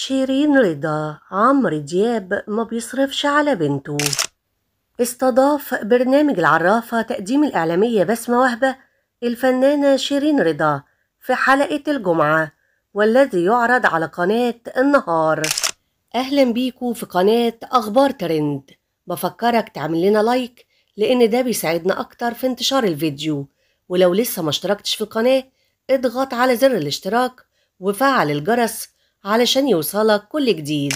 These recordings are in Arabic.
شيرين رضا عمرو دياب ما بيصرفش على بنته استضاف برنامج العرافة تقديم الإعلامية بسمة وهبة الفنانة شيرين رضا في حلقة الجمعة والذي يعرض على قناة النهار أهلا بيكم في قناة أخبار ترند بفكرك تعمل لنا لايك لأن ده بيساعدنا أكتر في انتشار الفيديو ولو لسه ما اشتركتش في القناة اضغط على زر الاشتراك وفعل الجرس علشان يوصلك كل جديد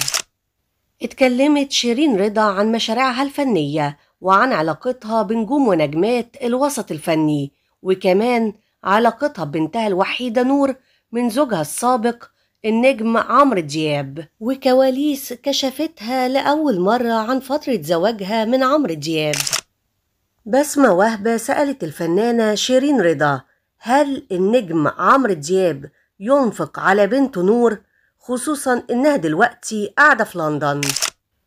اتكلمت شيرين رضا عن مشاريعها الفنية وعن علاقتها بنجوم ونجمات الوسط الفني وكمان علاقتها ببنتها الوحيدة نور من زوجها السابق النجم عمرو دياب وكواليس كشفتها لأول مرة عن فترة زواجها من عمرو دياب بسمة وهبة سألت الفنانة شيرين رضا هل النجم عمرو دياب ينفق على بنته نور؟ خصوصا إنها دلوقتي قاعدة في لندن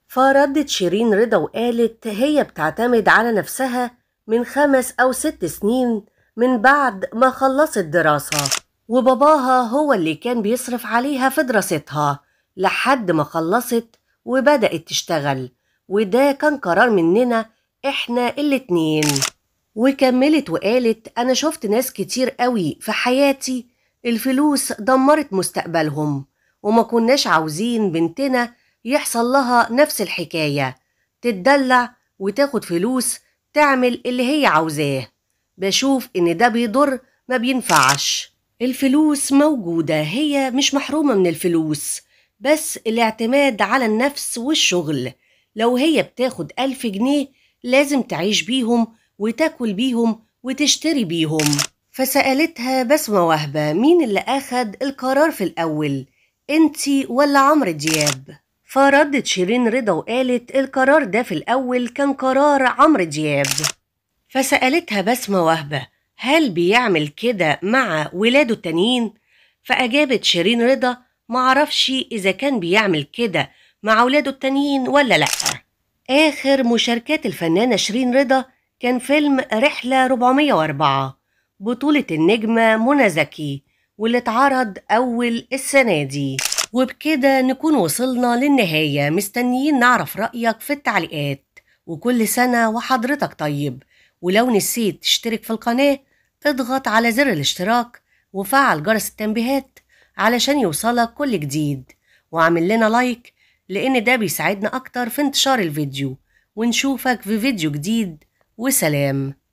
فردت شيرين رضا وقالت هي بتعتمد على نفسها من خمس أو ست سنين من بعد ما خلصت دراسة وباباها هو اللي كان بيصرف عليها في دراستها لحد ما خلصت وبدأت تشتغل وده كان قرار مننا احنا الاتنين وكملت وقالت أنا شفت ناس كتير قوي في حياتي الفلوس دمرت مستقبلهم وما كناش عاوزين بنتنا يحصل لها نفس الحكاية تتدلع وتاخد فلوس تعمل اللي هي عاوزاه بشوف إن ده بيضر ما بينفعش الفلوس موجودة هي مش محرومة من الفلوس بس الاعتماد على النفس والشغل لو هي بتاخد ألف جنيه لازم تعيش بيهم وتاكل بيهم وتشتري بيهم فسألتها بسمة وهبة مين اللي أخد القرار في الأول انتي ولا عمرو دياب فردت شيرين رضا وقالت القرار ده في الأول كان قرار عمرو دياب فسألتها بسمة وهبة هل بيعمل كده مع ولاده التانيين؟ فأجابت شيرين رضا معرفش إذا كان بيعمل كده مع ولاده التانيين ولا لأ آخر مشاركات الفنانة شيرين رضا كان فيلم رحلة 404 بطولة النجمة منى زكي واللي اتعرض أول السنة دي وبكده نكون وصلنا للنهاية مستنيين نعرف رأيك في التعليقات وكل سنة وحضرتك طيب ولو نسيت تشترك في القناة اضغط على زر الاشتراك وفعل جرس التنبيهات علشان يوصلك كل جديد واعمل لنا لايك لأن ده بيساعدنا أكتر في انتشار الفيديو ونشوفك في فيديو جديد وسلام